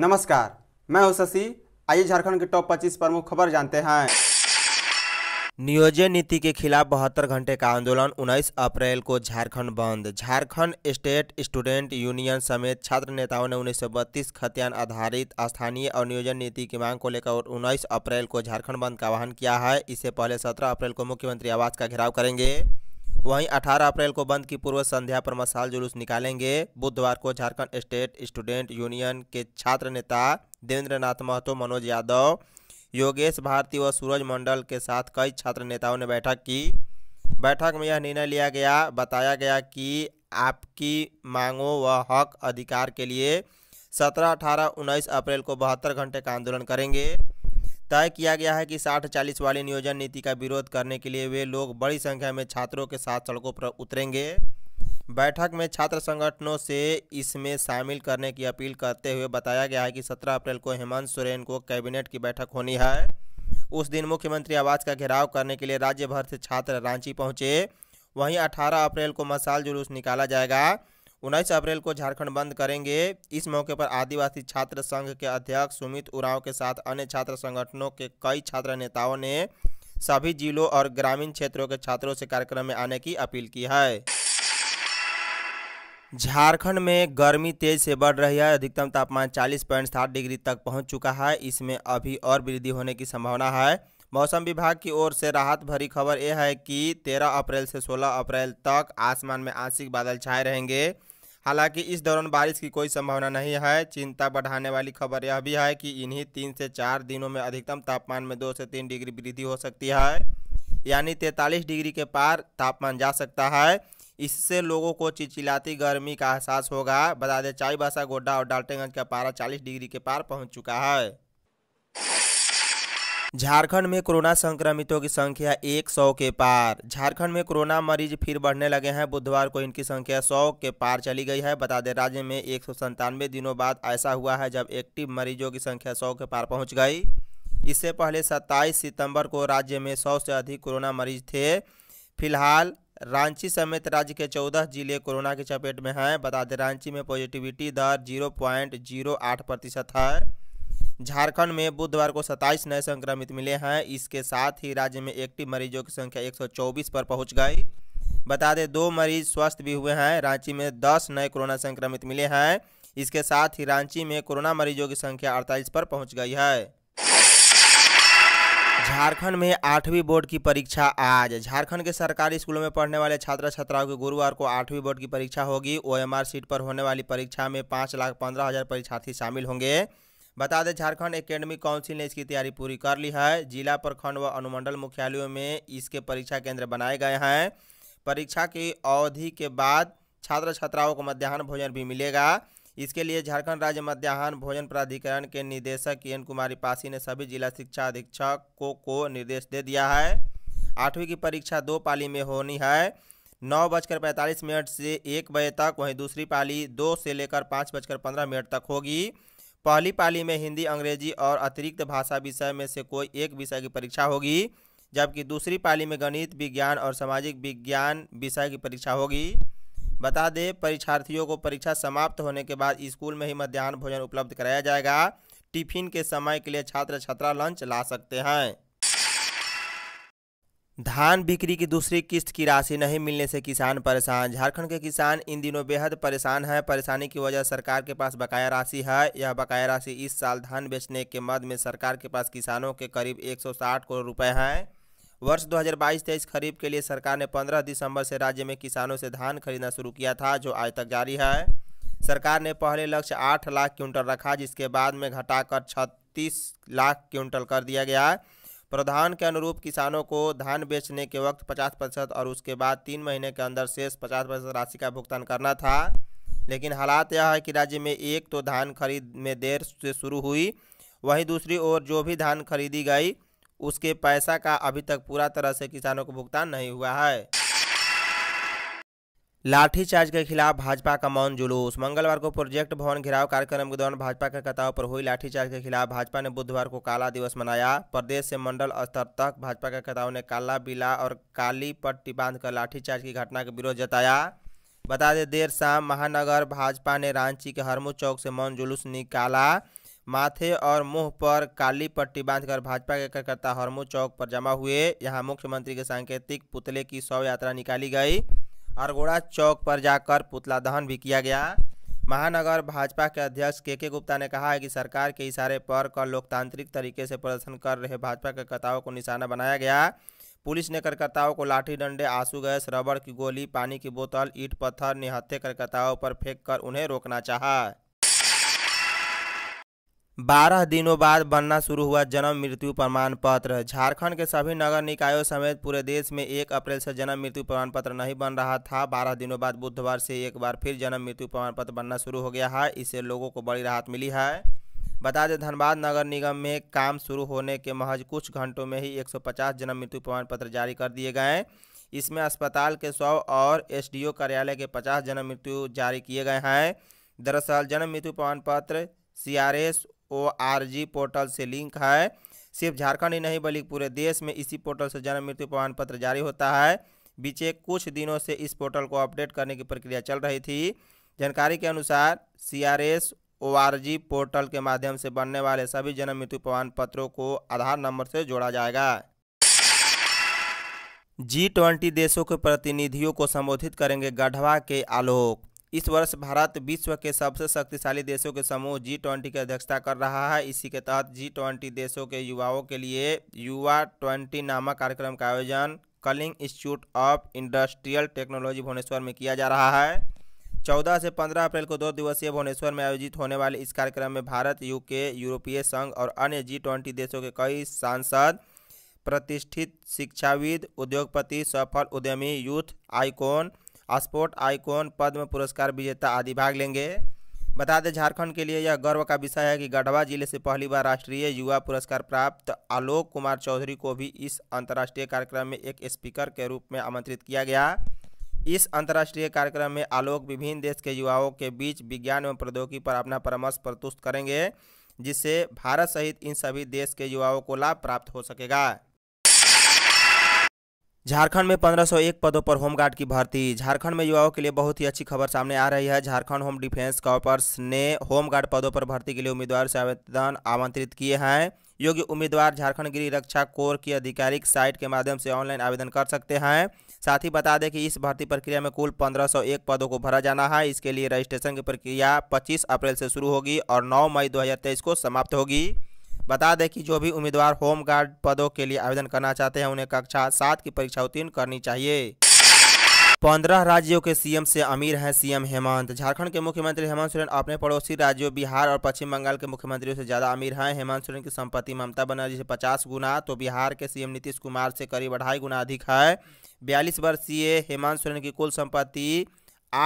नमस्कार मैं हूं शशि आइए झारखंड के टॉप 25 प्रमुख खबर जानते हैं नियोजन नीति के खिलाफ बहत्तर घंटे का आंदोलन 19 अप्रैल को झारखंड बंद झारखंड स्टेट स्टूडेंट यूनियन समेत छात्र नेताओं ने उन्नीस सौ बत्तीस खतियान आधारित स्थानीय और नियोजन नीति की मांग को लेकर 19 अप्रैल को झारखंड बंद का आह्वान किया है इससे पहले 17 अप्रैल को मुख्यमंत्री आवास का घेराव करेंगे वहीं 18 अप्रैल को बंद की पूर्व संध्या पर मसाल जुलूस निकालेंगे बुधवार को झारखंड स्टेट स्टूडेंट यूनियन के छात्र नेता देवेंद्र नाथ महतो मनोज यादव योगेश भारती व सूरज मंडल के साथ कई छात्र नेताओं ने बैठक की बैठक में यह निर्णय लिया गया बताया गया कि आपकी मांगों व हक अधिकार के लिए सत्रह अठारह उन्नीस अप्रैल को बहत्तर घंटे का आंदोलन करेंगे तय किया गया है कि साठ चालीस वाली नियोजन नीति का विरोध करने के लिए वे लोग बड़ी संख्या में छात्रों के साथ सड़कों पर उतरेंगे बैठक में छात्र संगठनों से इसमें शामिल करने की अपील करते हुए बताया गया है कि 17 अप्रैल को हेमंत सोरेन को कैबिनेट की बैठक होनी है उस दिन मुख्यमंत्री आवास का घेराव करने के लिए राज्य भर से छात्र रांची पहुंचे वहीं 18 अप्रैल को मसाल जुलूस निकाला जाएगा उन्नीस अप्रैल को झारखंड बंद करेंगे इस मौके पर आदिवासी छात्र संघ के अध्यक्ष सुमित उरांव के साथ अन्य छात्र संगठनों के कई छात्र नेताओं ने सभी जिलों और ग्रामीण क्षेत्रों के छात्रों से कार्यक्रम में आने की अपील की है झारखंड में गर्मी तेज से बढ़ रही है अधिकतम तापमान चालीस पॉइंट सात डिग्री तक पहुंच चुका है इसमें अभी और वृद्धि होने की संभावना है मौसम विभाग की ओर से राहत भरी खबर यह है कि 13 अप्रैल से 16 अप्रैल तक आसमान में आंशिक बादल छाए रहेंगे हालांकि इस दौरान बारिश की कोई संभावना नहीं है चिंता बढ़ाने वाली खबर यह भी है कि इन्हीं तीन से चार दिनों में अधिकतम तापमान में दो से तीन डिग्री वृद्धि हो सकती है यानी तैंतालीस डिग्री के पार तापमान जा सकता है इससे लोगों को चिचिलाती गर्मी का एहसास होगा बता दें चाईबासा गोड्डा और डाल्टेगंज का पारा 40 डिग्री के पार पहुंच चुका है झारखंड में कोरोना संक्रमितों की संख्या 100 के पार झारखंड में कोरोना मरीज फिर बढ़ने लगे हैं बुधवार को इनकी संख्या 100 के पार चली गई है बता दें राज्य में एक सौ दिनों बाद ऐसा हुआ है जब एक्टिव मरीजों की संख्या 100 के पार पहुंच गई इससे पहले 27 सितंबर को राज्य में 100 से अधिक कोरोना मरीज थे फिलहाल रांची समेत राज्य के चौदह जिले कोरोना की चपेट में हैं बता दें रांची में पॉजिटिविटी दर जीरो प्रतिशत है झारखंड में बुधवार को 27 नए संक्रमित मिले हैं इसके साथ ही राज्य में एक्टिव मरीजों की संख्या 124 पर पहुंच गई बता दें दो मरीज स्वस्थ भी हुए हैं रांची में 10 नए कोरोना संक्रमित मिले हैं इसके साथ ही रांची में कोरोना मरीजों की संख्या अड़तालीस पर पहुँच गई है झारखंड में आठवीं बोर्ड की परीक्षा आज झारखंड के सरकारी स्कूलों में पढ़ने वाले छात्र छात्राओं की गुरुवार को आठवीं बोर्ड की परीक्षा होगी ओएमआर सीट पर होने वाली परीक्षा में पाँच लाख पंद्रह हज़ार परीक्षार्थी शामिल होंगे बता दें झारखंड एकेडमी काउंसिल ने इसकी तैयारी पूरी कर ली है जिला प्रखंड व अनुमंडल मुख्यालयों में इसके परीक्षा केंद्र बनाए गए हैं परीक्षा की अवधि के बाद छात्र छात्राओं को मध्याह्न भोजन भी मिलेगा इसके लिए झारखंड राज्य मध्याह्न भोजन प्राधिकरण के निदेशक एन कुमारी पासी ने सभी जिला शिक्षा अधीक्षक को, को निर्देश दे दिया है आठवीं की परीक्षा दो पाली में होनी है नौ बजकर पैंतालीस मिनट से एक बजे तक वहीं दूसरी पाली दो से लेकर पाँच बजकर पंद्रह मिनट तक होगी पहली पाली में हिंदी अंग्रेजी और अतिरिक्त भाषा विषय में से कोई एक विषय की परीक्षा होगी जबकि दूसरी पाली में गणित विज्ञान और सामाजिक विज्ञान विषय की परीक्षा होगी बता दें परीक्षार्थियों को परीक्षा समाप्त होने के बाद स्कूल में ही मध्यान्ह भोजन उपलब्ध कराया जाएगा टिफिन के समय के लिए छात्र छात्रा लंच ला सकते हैं धान बिक्री की दूसरी किस्त की राशि नहीं मिलने से किसान परेशान झारखंड के किसान इन दिनों बेहद परेशान हैं परेशानी की वजह सरकार के पास बकाया राशि है यह बकाया राशि इस साल धान बेचने के मद में सरकार के पास किसानों के करीब 160 करोड़ रुपए हैं वर्ष 2022-23 खरीद के लिए सरकार ने 15 दिसंबर से राज्य में किसानों से धान खरीदना शुरू किया था जो आज तक जारी है सरकार ने पहले लक्ष्य आठ लाख क्विंटल रखा जिसके बाद में घटाकर छत्तीस लाख क्विंटल कर दिया गया है प्रधान के अनुरूप किसानों को धान बेचने के वक्त पचास प्रतिशत और उसके बाद तीन महीने के अंदर शेष पचास प्रतिशत राशि का भुगतान करना था लेकिन हालात यह है कि राज्य में एक तो धान खरीद में देर से शुरू हुई वहीं दूसरी ओर जो भी धान खरीदी गई उसके पैसा का अभी तक पूरा तरह से किसानों को भुगतान नहीं हुआ है लाठीचार्ज के खिलाफ भाजपा का मौन जुलूस मंगलवार को प्रोजेक्ट भवन घेराव कार्यक्रम के दौरान भाजपा के कताव पर हुई लाठीचार्ज के खिलाफ भाजपा ने बुधवार को काला दिवस मनाया प्रदेश से मंडल स्तर तक भाजपा के कताव ने काला बिला और काली पट्टी बांधकर लाठीचार्ज की घटना का विरोध जताया बता दें देर शाम महानगर भाजपा ने रांची के हरमू चौक से मौन जुलूस निकाला माथे और मुंह पर काली पट्टी बांधकर भाजपा के कार्यकर्ता हरमू चौक पर जमा हुए यहाँ मुख्यमंत्री के सांकेतिक पुतले की शव यात्रा निकाली गई अरगोड़ा चौक पर जाकर पुतला दहन भी किया गया महानगर भाजपा के अध्यक्ष के के गुप्ता ने कहा है कि सरकार के इशारे पर कल लोकतांत्रिक तरीके से प्रदर्शन कर रहे भाजपा कर्ताओं को निशाना बनाया गया पुलिस ने कार्यकर्ताओं को लाठी डंडे आंसू गैस रबड़ की गोली पानी की बोतल ईट पत्थर निहत्थे कार्यकर्ताओं पर फेंक कर उन्हें रोकना चाहा बारह दिनों बाद बनना शुरू हुआ जन्म मृत्यु प्रमाण पत्र झारखंड के सभी नगर निकायों समेत पूरे देश में एक अप्रैल से जन्म मृत्यु प्रमाण पत्र नहीं बन रहा था बारह दिनों बाद बुधवार से एक बार फिर जन्म मृत्यु प्रमाण पत्र बनना शुरू हो गया है इससे लोगों को बड़ी राहत मिली है बता दें धनबाद नगर निगम में काम शुरू होने के महज कुछ घंटों में ही एक जन्म मृत्यु प्रमाण पत्र जारी कर दिए गए इसमें अस्पताल के सौ और एस कार्यालय के पचास जन्म मृत्यु जारी किए गए हैं दरअसल जन्म मृत्यु प्रमाण पत्र C O R G portal से लिंक है सिर्फ झारखंड ही नहीं बल्कि पूरे देश में इसी पोर्टल से जन्म मृत्यु प्रमाण पत्र जारी होता है बीचे कुछ दिनों से इस पोर्टल को अपडेट करने की प्रक्रिया चल रही थी जानकारी के अनुसार C R S O R G portal के माध्यम से बनने वाले सभी जन्म मृत्यु प्रमाण पत्रों को आधार नंबर से जोड़ा जाएगा जी ट्वेंटी देशों के प्रतिनिधियों को संबोधित करेंगे गढ़वा के आलोक इस वर्ष भारत विश्व के सबसे शक्तिशाली देशों के समूह जी ट्वेंटी की अध्यक्षता कर रहा है इसी के तहत जी ट्वेंटी देशों के युवाओं के लिए युवा ट्वेंटी नामक कार्यक्रम का आयोजन Kalinga institute of industrial technology Bhubaneswar में किया जा रहा है चौदह से पंद्रह अप्रैल को दो दिवसीय भुवनेश्वर में आयोजित होने वाले इस कार्यक्रम में भारत यूके यूरोपीय संघ और अन्य जी ट्वेंटी देशों के कई सांसद प्रतिष्ठित शिक्षाविद उद्योगपति सफल उद्यमी youth icon sport icon Padma पुरस्कार विजेता आदि भाग लेंगे बता दें झारखंड के लिए यह गर्व का विषय है कि गढ़वा जिले से पहली बार राष्ट्रीय युवा पुरस्कार प्राप्त आलोक कुमार चौधरी को भी इस अंतर्राष्ट्रीय कार्यक्रम में एक स्पीकर के रूप में आमंत्रित किया गया इस अंतर्राष्ट्रीय कार्यक्रम में आलोक विभिन्न देश के युवाओं के बीच विज्ञान एवं प्रौद्योगिकी पर अपना परामर्श प्रस्तुत करेंगे जिससे भारत सहित इन सभी देश के युवाओं को लाभ प्राप्त हो सकेगा झारखंड में 1501 पदों पर होमगार्ड की भर्ती झारखंड में युवाओं के लिए बहुत ही अच्छी खबर सामने आ रही है झारखंड होम डिफेंस कॉपर्स ने होमगार्ड पदों पर भर्ती के लिए उम्मीदवार से आवेदन आमंत्रित किए हैं योग्य उम्मीदवार झारखंड गृह रक्षा कोर की आधिकारिक साइट के माध्यम से ऑनलाइन आवेदन कर सकते हैं साथ ही बता दें कि इस भर्ती प्रक्रिया में कुल 1501 पदों को भरा जाना है इसके लिए रजिस्ट्रेशन की प्रक्रिया 25 अप्रैल से शुरू होगी और 9 मई 2023 को समाप्त होगी बता दें कि जो भी उम्मीदवार होम गार्ड पदों के लिए आवेदन करना चाहते हैं उन्हें कक्षा सात की परीक्षा उत्तीर्ण करनी चाहिए पंद्रह राज्यों के सीएम से अमीर हैं सीएम हेमंत झारखंड के मुख्यमंत्री हेमंत सोरेन अपने पड़ोसी राज्यों बिहार और पश्चिम बंगाल के मुख्यमंत्रियों से ज़्यादा अमीर हैं हेमंत सोरेन की संपत्ति ममता बनर्जी से 50 गुना तो बिहार के सीएम नीतीश कुमार से करीब अढ़ाई गुना अधिक है बयालीस वर्षीय हेमंत सोरेन की कुल संपत्ति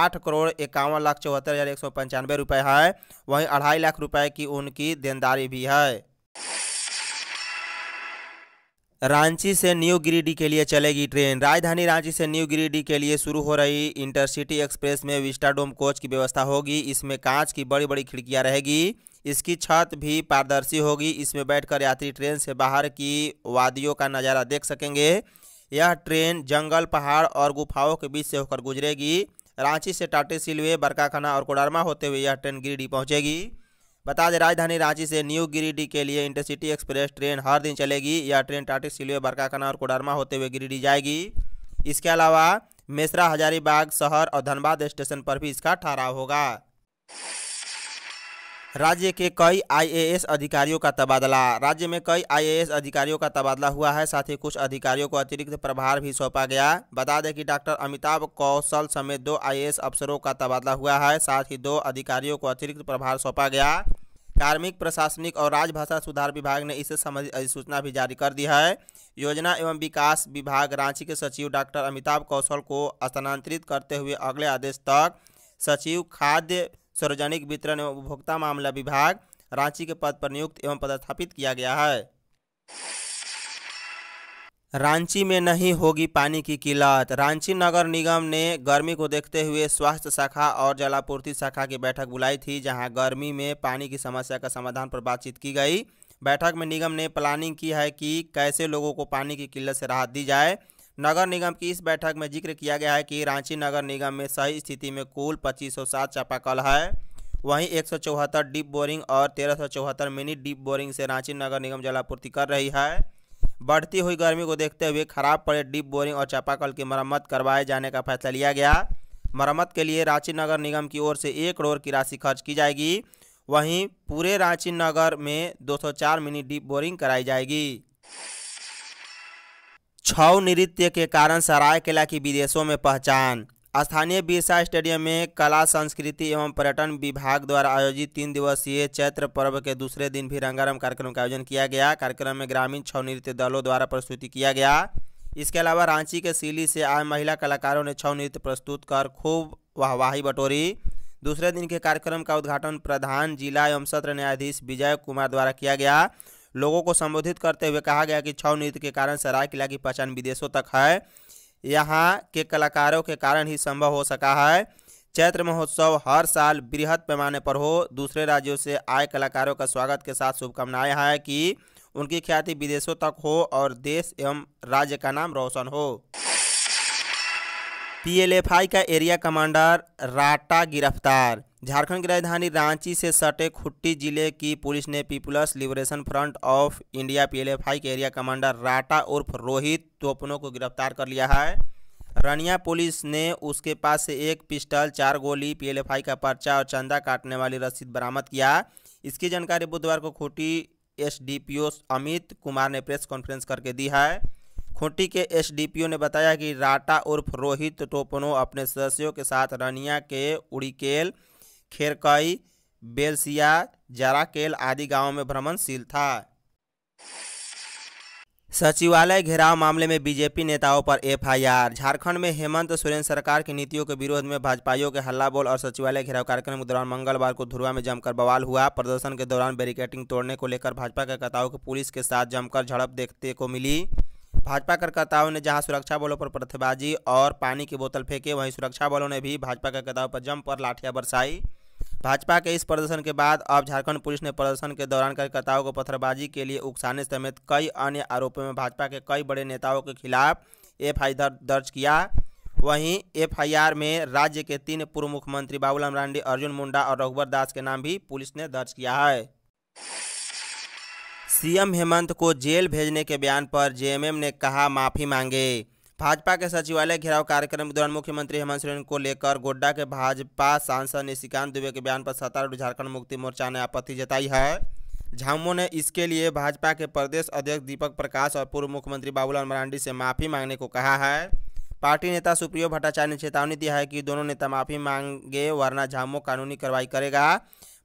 आठ करोड़ इक्यावन लाख चौहत्तर हज़ार एक सौ पंचानवे रुपये है वहीं अढ़ाई लाख रुपये की उनकी देनदारी भी है रांची से न्यू गिरिडीह के लिए चलेगी ट्रेन राजधानी रांची से न्यू गिरिडीह के लिए शुरू हो रही इंटरसिटी एक्सप्रेस में विस्टाडोम कोच की व्यवस्था होगी इसमें कांच की बड़ी बड़ी खिड़कियां रहेगी इसकी छत भी पारदर्शी होगी इसमें बैठकर यात्री ट्रेन से बाहर की वादियों का नज़ारा देख सकेंगे यह ट्रेन जंगल पहाड़ और गुफाओं के बीच से होकर गुजरेगी रांची से टाटे सिलवे बरकाखाना और कोडरमा होते हुए यह ट्रेन गिरिडीह पहुँचेगी बता दें राजधानी रांची से न्यू गिरिडीह के लिए इंटरसिटी एक्सप्रेस ट्रेन हर दिन चलेगी यह ट्रेन टाटिक सिलवे बरकाकना और कोडरमा होते हुए गिरिडीह जाएगी इसके अलावा मेसरा हजारीबाग शहर और धनबाद स्टेशन पर भी इसका ठहराव होगा राज्य के कई आईएएस अधिकारियों का तबादला राज्य में कई आईएएस अधिकारियों का तबादला हुआ है साथ ही कुछ अधिकारियों को अतिरिक्त प्रभार भी सौंपा गया बता दें कि डॉक्टर अमिताभ कौशल समेत दो आईएएस अफसरों का तबादला हुआ है साथ ही दो अधिकारियों को अतिरिक्त प्रभार सौंपा गया कार्मिक प्रशासनिक और राजभाषा सुधार विभाग ने इससे संबंधित अधिसूचना भी जारी कर दी है योजना एवं विकास विभाग रांची के सचिव डॉक्टर अमिताभ कौशल को स्थानांतरित करते हुए अगले आदेश तक सचिव खाद्य सार्वजनिक वितरण एवं उपभोक्ता मामला विभाग रांची के पद पर नियुक्त एवं पदस्थापित किया गया है रांची में नहीं होगी पानी की किल्लत रांची नगर निगम ने गर्मी को देखते हुए स्वास्थ्य शाखा और जलापूर्ति शाखा की बैठक बुलाई थी जहां गर्मी में पानी की समस्या का समाधान पर बातचीत की गई बैठक में निगम ने प्लानिंग की है कि कैसे लोगों को पानी की किल्लत से राहत दी जाए नगर निगम की इस बैठक में जिक्र किया गया है कि रांची नगर निगम में सही स्थिति में कुल पच्चीस चापाकल है वहीं एक डीप बोरिंग और तेरह मिनी डीप बोरिंग से रांची नगर निगम जलापूर्ति कर रही है बढ़ती हुई गर्मी को देखते हुए खराब पड़े डीप बोरिंग और चापाकल की मरम्मत करवाए जाने का फैसला लिया गया मरम्मत के लिए रांची नगर निगम की ओर से एक करोड़ की राशि खर्च की जाएगी वहीं पूरे रांची नगर में 204 मिनी डीप बोरिंग कराई जाएगी छव नृत्य के कारण सरायकेला की विदेशों में पहचान स्थानीय बिरसा स्टेडियम में कला संस्कृति एवं पर्यटन विभाग द्वारा आयोजित तीन दिवसीय चैत्र पर्व के दूसरे दिन भी रंगारंग कार्यक्रम का आयोजन किया गया कार्यक्रम में ग्रामीण छव नृत्य दलों द्वारा प्रस्तुति किया गया इसके अलावा रांची के सीली से आए महिला कलाकारों ने छव नृत्य प्रस्तुत कर खूब वाहवाही बटोरी दूसरे दिन के कार्यक्रम का उद्घाटन प्रधान जिला एवं सत्र न्यायाधीश विजय कुमार द्वारा किया गया लोगों को संबोधित करते हुए कहा गया कि छव नृत्य के कारण सरायकिला की पहचान विदेशों तक है यहाँ के कलाकारों के कारण ही संभव हो सका है चैत्र महोत्सव हर साल बृहद पैमाने पर हो दूसरे राज्यों से आए कलाकारों का स्वागत के साथ शुभकामनाएं हैं कि उनकी ख्याति विदेशों तक हो और देश एवं राज्य का नाम रोशन हो पीएलएफआई का एरिया कमांडर राटा गिरफ्तार झारखंड की राजधानी रांची से सटे खुट्टी जिले की पुलिस ने people's liberation front of India PLFI के एरिया कमांडर राटा उर्फ रोहित तोपनों को गिरफ्तार कर लिया है रनिया पुलिस ने उसके पास से एक पिस्टल चार गोली पीएलएफआई का पर्चा और चंदा काटने वाली रसीद बरामद किया इसकी जानकारी बुधवार को खुट्टी एस अमित कुमार ने प्रेस कॉन्फ्रेंस करके दी है खूंटी के एसडीपीओ ने बताया कि राटा उर्फ रोहित टोपनो अपने सदस्यों के साथ रनिया के उड़ीकेल खेरकई बेलसिया जराकेल आदि गांवों में भ्रमणशील था सचिवालय घेराव मामले में बीजेपी नेताओं पर एफआईआर झारखंड में हेमंत सोरेन सरकार की नीतियों के विरोध में भाजपाइयों के हल्ला बोल और सचिवालय घेराव कार्यक्रम के दौरान मंगलवार को धुरवा में जमकर बवाल हुआ प्रदर्शन के दौरान बैरिकेटिंग तोड़ने को लेकर भाजपा कार्यकर्ताओं को पुलिस के साथ जमकर झड़प देखने को मिली भाजपा कार्यकर्ताओं ने जहां सुरक्षा बलों पर प्रतिबाजी और पानी की बोतल फेंके वहीं सुरक्षा बलों ने भी भाजपा कार्यकर्ताओं पर जमकर लाठियाँ बरसाई भाजपा के इस प्रदर्शन के बाद अब झारखंड पुलिस ने प्रदर्शन के दौरान कार्यकर्ताओं को पत्थरबाजी के लिए उकसाने समेत कई अन्य आरोपों में भाजपा के कई बड़े नेताओं के खिलाफ एफ दर्ज किया वहीं एफ में राज्य के तीन पूर्व मुख्यमंत्री बाबूलाल रांडी अर्जुन मुंडा और रघुवर दास के नाम भी पुलिस ने दर्ज किया है सीएम हेमंत को जेल भेजने के बयान पर जेएमएम ने कहा माफ़ी मांगे भाजपा के सचिवालय घेराव कार्यक्रम के दौरान मुख्यमंत्री हेमंत सोरेन को लेकर गोड्डा के भाजपा सांसद निशिकांत दुबे के बयान पर सत्तारूढ़ झारखंड मुक्ति मोर्चा ने आपत्ति जताई है झामो ने इसके लिए भाजपा के प्रदेश अध्यक्ष दीपक प्रकाश और पूर्व मुख्यमंत्री बाबूलाल मरांडी से माफी मांगने को कहा है पार्टी नेता सुप्रियो भट्टाचार्य ने चेतावनी दी है कि दोनों नेता माफी मांगे वरना झामो कानूनी कार्रवाई करेगा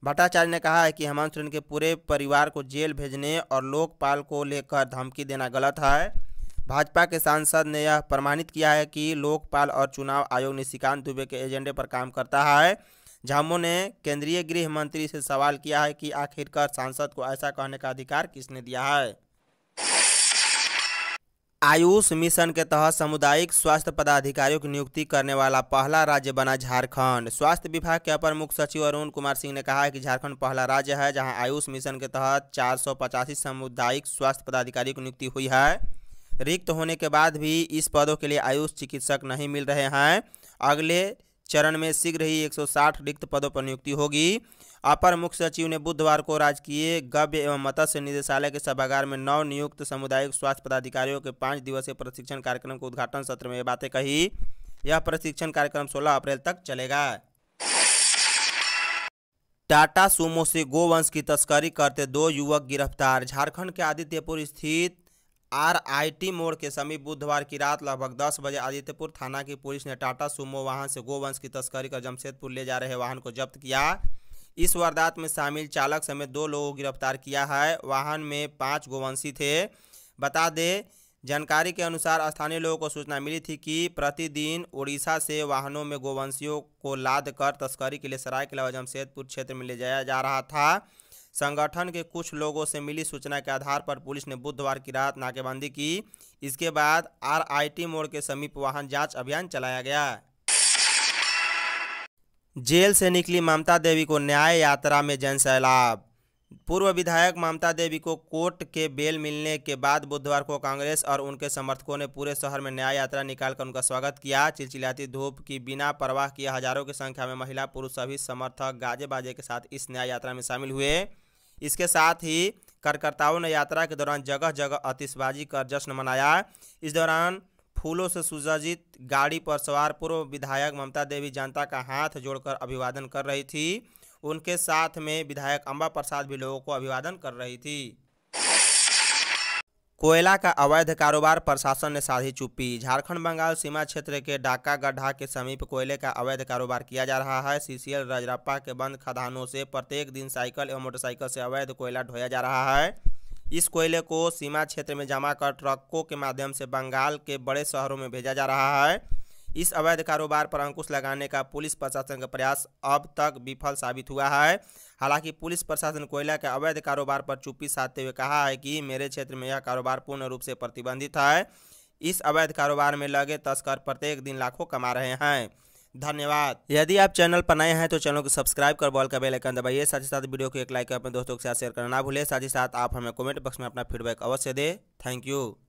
भट्टाचार्य ने कहा है कि हेमंत सोरेन के पूरे परिवार को जेल भेजने और लोकपाल को लेकर धमकी देना गलत है भाजपा के सांसद ने यह प्रमाणित किया है कि लोकपाल और चुनाव आयोग निशिकांत दुबे के एजेंडे पर काम करता है झामो ने केंद्रीय गृह मंत्री से सवाल किया है कि आखिरकार सांसद को ऐसा कहने का अधिकार किसने दिया है आयुष मिशन के तहत सामुदायिक स्वास्थ्य पदाधिकारियों की नियुक्ति करने वाला पहला राज्य बना झारखंड स्वास्थ्य विभाग के अपर मुख्य सचिव अरुण कुमार सिंह ने कहा है कि झारखंड पहला राज्य है जहां आयुष मिशन के तहत चार सामुदायिक स्वास्थ्य पदाधिकारियों की नियुक्ति हुई है रिक्त होने के बाद भी इस पदों के लिए आयुष चिकित्सक नहीं मिल रहे हैं अगले चरण में शीघ्र ही 160 रिक्त पदों पर नियुक्ति होगी अपर मुख्य सचिव ने बुधवार को राजकीय गव्य एवं मत्स्य निदेशालय के सभागार में नव नियुक्त सामुदायिक स्वास्थ्य पदाधिकारियों के पाँच दिवसीय प्रशिक्षण कार्यक्रम के उद्घाटन सत्र में ये बातें कही यह प्रशिक्षण कार्यक्रम 16 अप्रैल तक चलेगा टाटा सुमो से गोवंश की तस्करी करते दो युवक गिरफ्तार झारखंड के आदित्यपुर स्थित आरआईटी मोड़ के समीप बुधवार की रात लगभग 10 बजे आदित्यपुर थाना की पुलिस ने टाटा सुमो वाहन से गोवंश की तस्करी कर जमशेदपुर ले जा रहे वाहन को जब्त किया इस वारदात में शामिल चालक समेत दो लोगों को गिरफ्तार किया है वाहन में पाँच गोवंशी थे बता दें जानकारी के अनुसार स्थानीय लोगों को सूचना मिली थी कि प्रतिदिन उड़ीसा से वाहनों में गोवंशियों को लाद कर तस्करी के लिए सराय व जमशेदपुर क्षेत्र में ले जाया जा रहा था संगठन के कुछ लोगों से मिली सूचना के आधार पर पुलिस ने बुधवार की रात नाकेबंदी की इसके बाद आरआईटी मोड़ के समीप वाहन जांच अभियान चलाया गया जेल से निकली ममता देवी को न्याय यात्रा में जन सैलाब पूर्व विधायक ममता देवी को कोर्ट के बेल मिलने के बाद बुधवार को कांग्रेस और उनके समर्थकों ने पूरे शहर में न्याय यात्रा निकालकर उनका स्वागत किया चिलचिलाती धूप की बिना परवाह किए हजारों की संख्या में महिला पुरुष सभी समर्थक गाजे बाजे के साथ इस न्याय यात्रा में शामिल हुए इसके साथ ही कार्यकर्ताओं ने यात्रा के दौरान जगह जगह आतिशबाजी कर जश्न मनाया इस दौरान फूलों से सुसज्जित गाड़ी पर सवार पूर्व विधायक ममता देवी जनता का हाथ जोड़कर अभिवादन कर रही थी उनके साथ में विधायक अम्बा प्रसाद भी लोगों को अभिवादन कर रही थी कोयला का अवैध कारोबार प्रशासन ने साधी चुप्पी झारखंड बंगाल सीमा क्षेत्र के डाका गड्ढा के समीप कोयले का अवैध कारोबार किया जा रहा है सीसीएल रजरप्पा के बंद खदानों से प्रत्येक दिन साइकिल एवं मोटरसाइकिल से अवैध कोयला ढोया जा रहा है इस कोयले को सीमा क्षेत्र में जमा कर ट्रकों के माध्यम से बंगाल के बड़े शहरों में भेजा जा रहा है इस अवैध कारोबार पर अंकुश लगाने का पुलिस प्रशासन का प्रयास अब तक विफल साबित हुआ है हालांकि पुलिस प्रशासन कोयला के अवैध कारोबार पर चुप्पी साधते हुए कहा है कि मेरे क्षेत्र में यह कारोबार पूर्ण रूप से प्रतिबंधित है इस अवैध कारोबार में लगे तस्कर प्रत्येक दिन लाखों कमा रहे हैं धन्यवाद यदि आप चैनल पर नए हैं तो चैनल को सब्सक्राइब कर बॉल का बेलाइकन आइकन दबाइए साथ ही साथ वीडियो को एक लाइक अपने दोस्तों के साथ शेयर करना ना भूलें साथ ही साथ आप हमें कमेंट बॉक्स में अपना फीडबैक अवश्य दें थैंक यू